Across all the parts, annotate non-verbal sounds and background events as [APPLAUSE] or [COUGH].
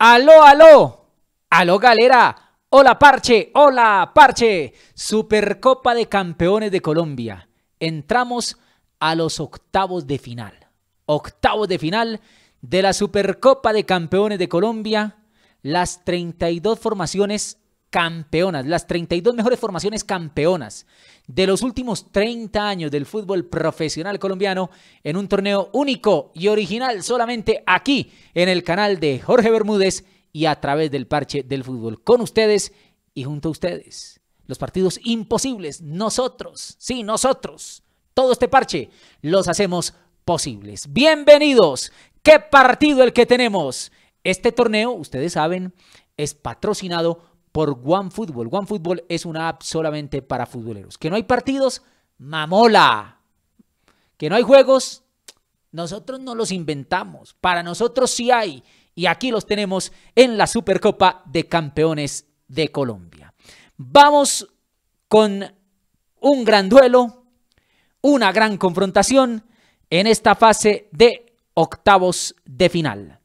Aló, aló, aló galera, hola parche, hola parche, Supercopa de Campeones de Colombia. Entramos a los octavos de final, octavos de final de la Supercopa de Campeones de Colombia. Las 32 formaciones campeonas, las 32 mejores formaciones campeonas de los últimos 30 años del fútbol profesional colombiano en un torneo único y original solamente aquí en el canal de Jorge Bermúdez y a través del parche del fútbol con ustedes y junto a ustedes. Los partidos imposibles, nosotros, sí, nosotros, todo este parche los hacemos posibles. Bienvenidos, qué partido el que tenemos. Este torneo, ustedes saben, es patrocinado por OneFootball. OneFootball es una app solamente para futboleros. Que no hay partidos, mamola. Que no hay juegos, nosotros no los inventamos. Para nosotros sí hay. Y aquí los tenemos en la Supercopa de Campeones de Colombia. Vamos con un gran duelo, una gran confrontación en esta fase de octavos de final.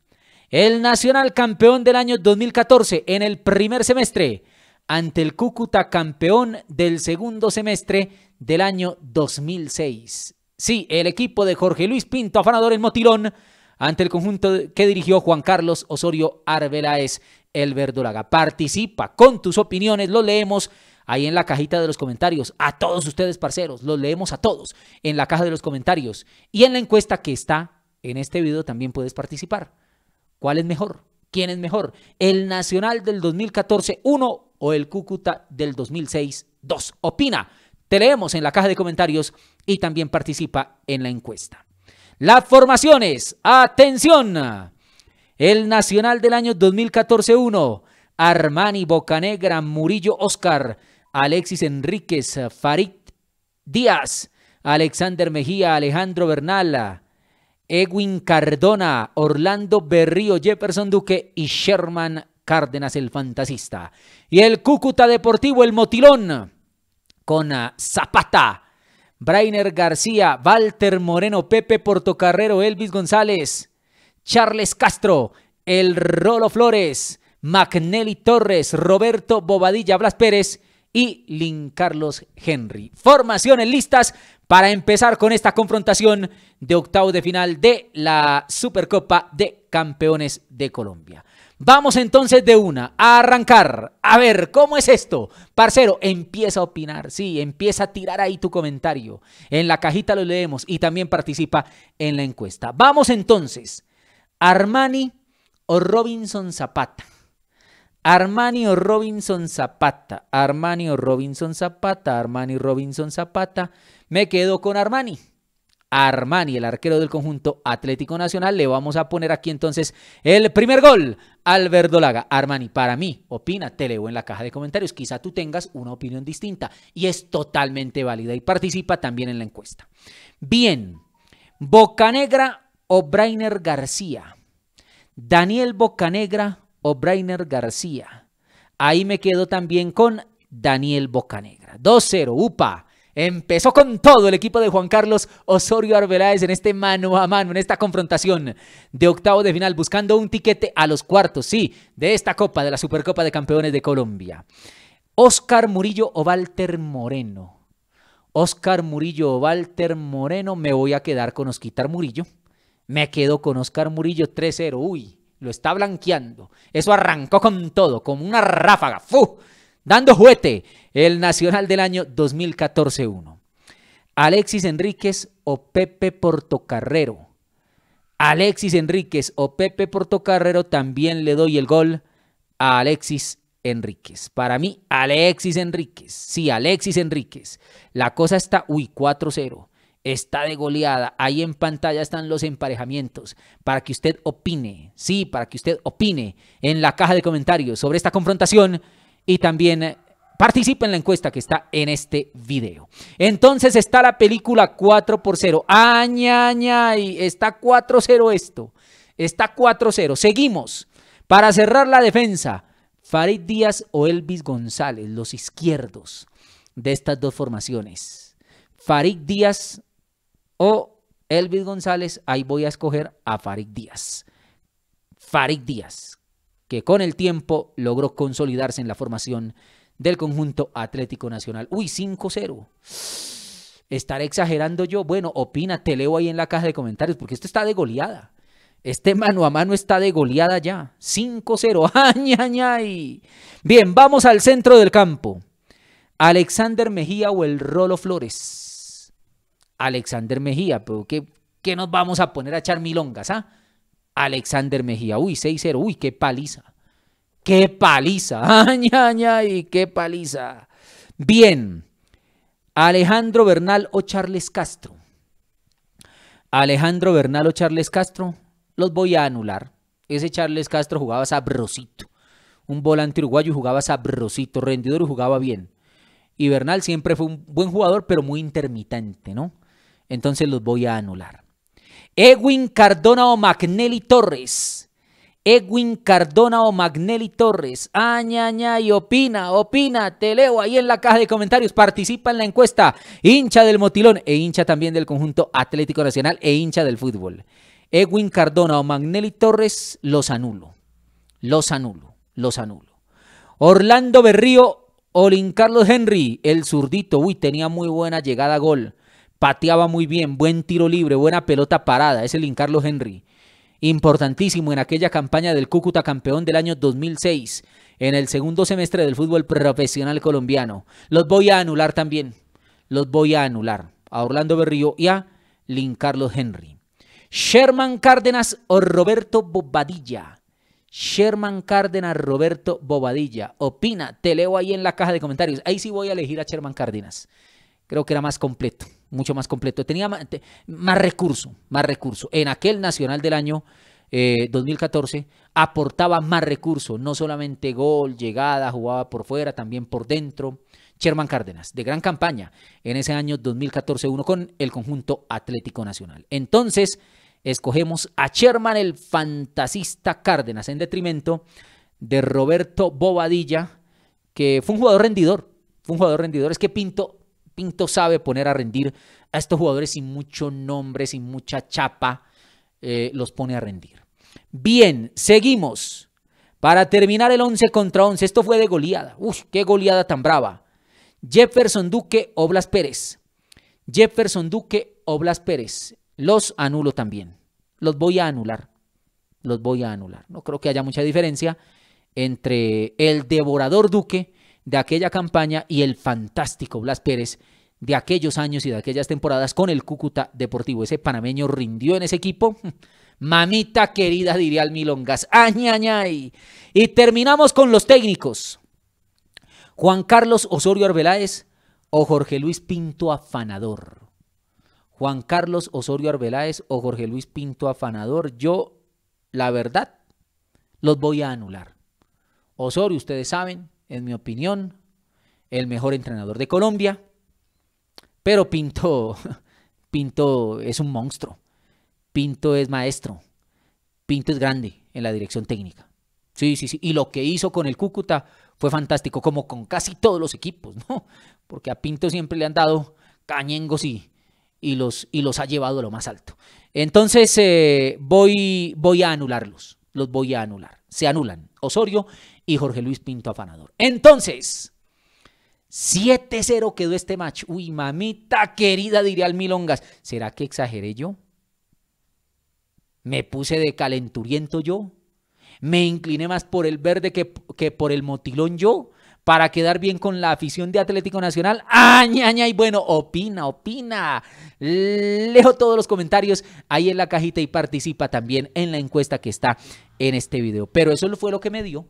El Nacional campeón del año 2014 en el primer semestre ante el Cúcuta campeón del segundo semestre del año 2006. Sí, el equipo de Jorge Luis Pinto, afanador en Motilón, ante el conjunto que dirigió Juan Carlos Osorio Arbeláez, el verdolaga. Participa con tus opiniones, lo leemos ahí en la cajita de los comentarios. A todos ustedes, parceros, los leemos a todos en la caja de los comentarios. Y en la encuesta que está en este video también puedes participar. ¿Cuál es mejor? ¿Quién es mejor? ¿El Nacional del 2014 1 o el Cúcuta del 2006 2? Opina. Te leemos en la caja de comentarios y también participa en la encuesta. Las formaciones. Atención. El Nacional del año 2014 1. Armani, Bocanegra, Murillo, Oscar, Alexis Enríquez, Farid Díaz, Alexander Mejía, Alejandro Bernala. Edwin Cardona, Orlando Berrío, Jefferson Duque y Sherman Cárdenas, el fantasista. Y el Cúcuta Deportivo, el Motilón, con ah, Zapata, Brainer García, Walter Moreno, Pepe Portocarrero, Elvis González, Charles Castro, el Rolo Flores, McNelly Torres, Roberto Bobadilla, Blas Pérez y Lin Carlos Henry. Formaciones listas para empezar con esta confrontación de octavo de final de la Supercopa de Campeones de Colombia. Vamos entonces de una a arrancar. A ver, ¿cómo es esto? Parcero, empieza a opinar, sí, empieza a tirar ahí tu comentario. En la cajita lo leemos y también participa en la encuesta. Vamos entonces. Armani o Robinson Zapata. Armani Robinson Zapata, Armani Robinson Zapata, Armani Robinson Zapata. Me quedo con Armani. Armani, el arquero del conjunto Atlético Nacional. Le vamos a poner aquí entonces el primer gol al Verdolaga. Armani, para mí, opina, te leo en la caja de comentarios. Quizá tú tengas una opinión distinta y es totalmente válida y participa también en la encuesta. Bien, Bocanegra o Brainer García. Daniel Bocanegra O'Brainer García. Ahí me quedo también con Daniel Bocanegra. 2-0, UPA. Empezó con todo el equipo de Juan Carlos Osorio Arbeláez en este mano a mano, en esta confrontación de octavo de final, buscando un tiquete a los cuartos, sí, de esta Copa, de la Supercopa de Campeones de Colombia. Oscar Murillo o Walter Moreno. Oscar Murillo o Walter Moreno, me voy a quedar con Osquitar Murillo. Me quedo con Oscar Murillo 3-0. Uy, lo está blanqueando. Eso arrancó con todo, como una ráfaga. ¡Fu! Dando juguete el Nacional del año 2014-1. Alexis Enríquez o Pepe Portocarrero. Alexis Enríquez o Pepe Portocarrero también le doy el gol a Alexis Enríquez. Para mí, Alexis Enríquez. Sí, Alexis Enríquez. La cosa está, uy, 4-0 está de goleada. Ahí en pantalla están los emparejamientos para que usted opine, sí, para que usted opine en la caja de comentarios sobre esta confrontación y también participe en la encuesta que está en este video. Entonces está la película 4 por 0. y Está 4-0 esto. Está 4-0. Seguimos. Para cerrar la defensa, Farid Díaz o Elvis González, los izquierdos de estas dos formaciones. Farid Díaz o Elvis González, ahí voy a escoger a Farid Díaz. Farid Díaz, que con el tiempo logró consolidarse en la formación del conjunto Atlético Nacional. Uy, 5-0. ¿Estaré exagerando yo? Bueno, opina, te leo ahí en la caja de comentarios, porque esto está de goleada. Este mano a mano está de goleada ya. 5-0. [LAUGHS] Bien, vamos al centro del campo. Alexander Mejía o el Rolo Flores. Alexander Mejía, pero ¿qué, qué nos vamos a poner a echar milongas, ah? Alexander Mejía, uy, 6-0, uy, qué paliza. Qué paliza, [LAUGHS] ay, ay, ay, qué paliza. Bien, Alejandro Bernal o Charles Castro. Alejandro Bernal o Charles Castro, los voy a anular. Ese Charles Castro jugaba sabrosito. Un volante uruguayo jugaba sabrosito, rendidor y jugaba bien. Y Bernal siempre fue un buen jugador, pero muy intermitente, ¿no? entonces los voy a anular. Edwin Cardona o Magnelli Torres. Edwin Cardona o Magnelli Torres. Añaña ah, y opina, opina, te leo ahí en la caja de comentarios. Participa en la encuesta. Hincha del Motilón e hincha también del conjunto Atlético Nacional e hincha del fútbol. Edwin Cardona o Magnelli Torres, los anulo. Los anulo, los anulo. Orlando Berrío, Olin Carlos Henry, el zurdito. Uy, tenía muy buena llegada a gol pateaba muy bien, buen tiro libre, buena pelota parada, es el Carlos Henry. Importantísimo en aquella campaña del Cúcuta campeón del año 2006, en el segundo semestre del fútbol profesional colombiano. Los voy a anular también, los voy a anular a Orlando Berrío y a Carlos Henry. Sherman Cárdenas o Roberto Bobadilla. Sherman Cárdenas, Roberto Bobadilla. Opina, te leo ahí en la caja de comentarios. Ahí sí voy a elegir a Sherman Cárdenas creo que era más completo, mucho más completo. Tenía más, recurso, más recurso. En aquel Nacional del año 2014 eh, aportaba más recurso. no solamente gol, llegada, jugaba por fuera, también por dentro. Sherman Cárdenas, de gran campaña en ese año 2014-1 con el conjunto Atlético Nacional. Entonces, escogemos a Sherman el fantasista Cárdenas en detrimento de Roberto Bobadilla, que fue un jugador rendidor, fue un jugador rendidor. Es que Pinto Pinto sabe poner a rendir a estos jugadores sin mucho nombre, sin mucha chapa, eh, los pone a rendir. Bien, seguimos. Para terminar el 11 contra 11, esto fue de goleada. Uf, qué goleada tan brava. Jefferson Duque, Oblas Pérez. Jefferson Duque, Oblas Pérez. Los anulo también. Los voy a anular. Los voy a anular. No creo que haya mucha diferencia entre el devorador Duque de aquella campaña y el fantástico Blas Pérez de aquellos años y de aquellas temporadas con el Cúcuta Deportivo. Ese panameño rindió en ese equipo. [LAUGHS] Mamita querida, diría Al Milongas. ¡Añañay! Y terminamos con los técnicos. Juan Carlos Osorio Arbeláez o Jorge Luis Pinto Afanador. Juan Carlos Osorio Arbeláez o Jorge Luis Pinto Afanador. Yo, la verdad, los voy a anular. Osorio, ustedes saben, en mi opinión, el mejor entrenador de Colombia, pero Pinto, [LAUGHS] Pinto es un monstruo, Pinto es maestro, Pinto es grande en la dirección técnica. Sí, sí, sí. Y lo que hizo con el Cúcuta fue fantástico, como con casi todos los equipos, [LAUGHS] ¿no? Porque a Pinto siempre le han dado cañengos y, y los, y los ha llevado a lo más alto. Entonces eh, voy, voy a anularlos, los voy a anular. Se anulan Osorio y Jorge Luis Pinto Afanador. Entonces, 7-0 quedó este match. Uy, mamita querida, diría al Milongas. ¿Será que exageré yo? ¿Me puse de calenturiento yo? ¿Me incliné más por el verde que, que por el motilón yo? para quedar bien con la afición de Atlético Nacional. ¡Añaña! Y bueno, opina, opina. Leo todos los comentarios ahí en la cajita y participa también en la encuesta que está en este video. Pero eso fue lo que me dio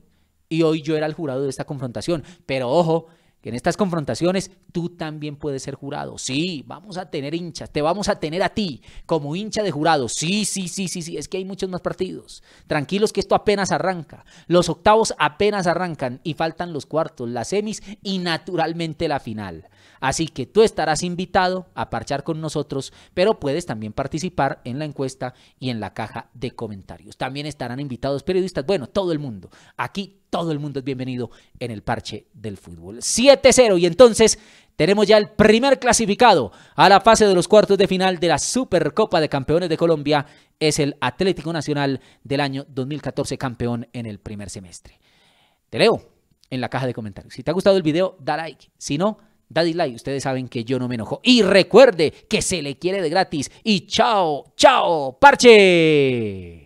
y hoy yo era el jurado de esta confrontación. Pero ojo, que en estas confrontaciones tú también puedes ser jurado. Sí, vamos a tener hinchas, te vamos a tener a ti como hincha de jurado. Sí, sí, sí, sí, sí, es que hay muchos más partidos. Tranquilos que esto apenas arranca. Los octavos apenas arrancan y faltan los cuartos, las semis y naturalmente la final. Así que tú estarás invitado a parchar con nosotros, pero puedes también participar en la encuesta y en la caja de comentarios. También estarán invitados periodistas, bueno, todo el mundo. Aquí todo el mundo es bienvenido en el parche del fútbol. 7-0 y entonces tenemos ya el primer clasificado a la fase de los cuartos de final de la Supercopa de Campeones de Colombia. Es el Atlético Nacional del año 2014 campeón en el primer semestre. Te leo en la caja de comentarios. Si te ha gustado el video, da like. Si no, Daddy Like, ustedes saben que yo no me enojo. Y recuerde que se le quiere de gratis. Y chao, chao, parche.